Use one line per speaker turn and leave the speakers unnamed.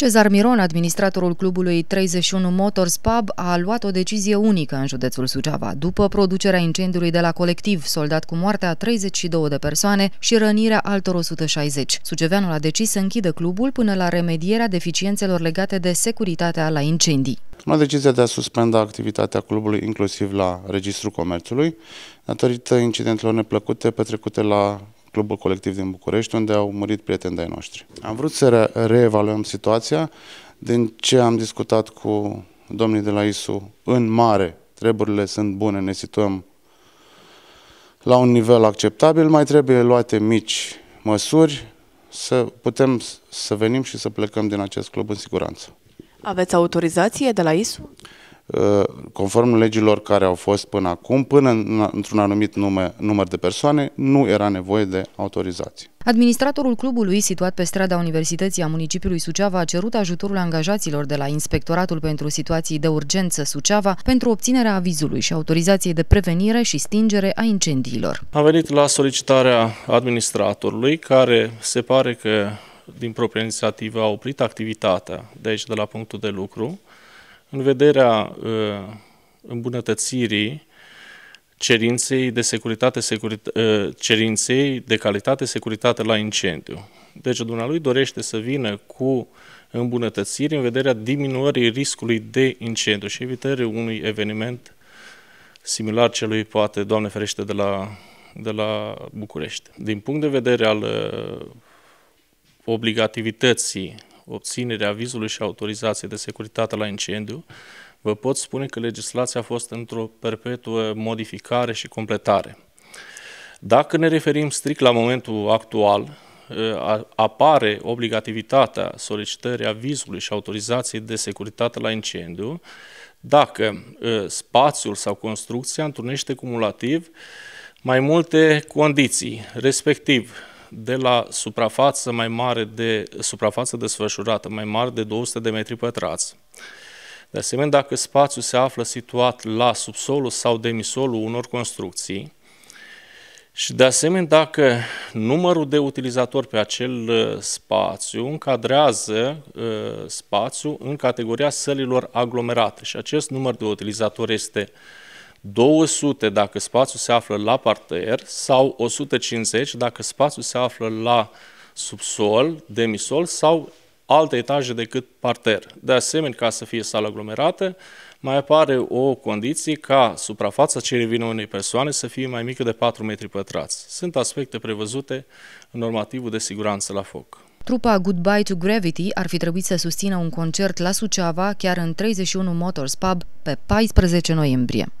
Cezar Miron, administratorul clubului 31 Motors Pub, a luat o decizie unică în județul Suceava, după producerea incendiului de la colectiv, soldat cu moartea a 32 de persoane și rănirea altor 160. Suceveanul a decis să închidă clubul până la remedierea deficiențelor legate de securitatea la incendii.
Am luat decizia de a suspenda activitatea clubului inclusiv la Registrul Comerțului, datorită incidentelor neplăcute petrecute la clubul colectiv din București, unde au murit prieteni de-ai noștri. Am vrut să re- reevaluăm situația. Din ce am discutat cu domnii de la ISU, în mare, treburile sunt bune, ne situăm la un nivel acceptabil, mai trebuie luate mici măsuri să putem să venim și să plecăm din acest club în siguranță.
Aveți autorizație de la ISU?
Uh, conform legilor care au fost până acum, până într-un anumit nume, număr de persoane, nu era nevoie de autorizație.
Administratorul clubului, situat pe strada Universității a municipiului Suceava, a cerut ajutorul angajaților de la Inspectoratul pentru Situații de Urgență Suceava pentru obținerea avizului și autorizației de prevenire și stingere a incendiilor.
Am venit la solicitarea administratorului, care se pare că din propria inițiativă a oprit activitatea de aici, de la punctul de lucru, în vederea uh, îmbunătățirii cerinței de securitate, securita, uh, cerinței de calitate securitate la incendiu. Deci dumnealui dorește să vină cu îmbunătățiri în vederea diminuării riscului de incendiu și evitării unui eveniment similar celui, poate, Doamne ferește, de la, de la București. Din punct de vedere al uh, obligativității Obținerea avizului și autorizației de securitate la incendiu, vă pot spune că legislația a fost într-o perpetuă modificare și completare. Dacă ne referim strict la momentul actual, ă, apare obligativitatea solicitării avizului și autorizației de securitate la incendiu dacă ă, spațiul sau construcția întrunește cumulativ mai multe condiții, respectiv de la suprafață mai mare de suprafață desfășurată mai mare de 200 de metri pătrați. De asemenea, dacă spațiul se află situat la subsolul sau demisolul unor construcții, și de asemenea, dacă numărul de utilizatori pe acel uh, spațiu încadrează uh, spațiul în categoria sălilor aglomerate și acest număr de utilizatori este uh, 200 dacă spațiul se află la parter sau 150 dacă spațiul se află la subsol, demisol sau alte etaje decât parter. De asemenea, ca să fie sală aglomerată, mai apare o condiție ca suprafața ce revine unei persoane să fie mai mică de 4 metri pătrați. Sunt aspecte prevăzute în normativul de siguranță la foc.
Trupa Goodbye to Gravity ar fi trebuit să susțină un concert la Suceava, chiar în 31 Motors Pub, pe 14 noiembrie.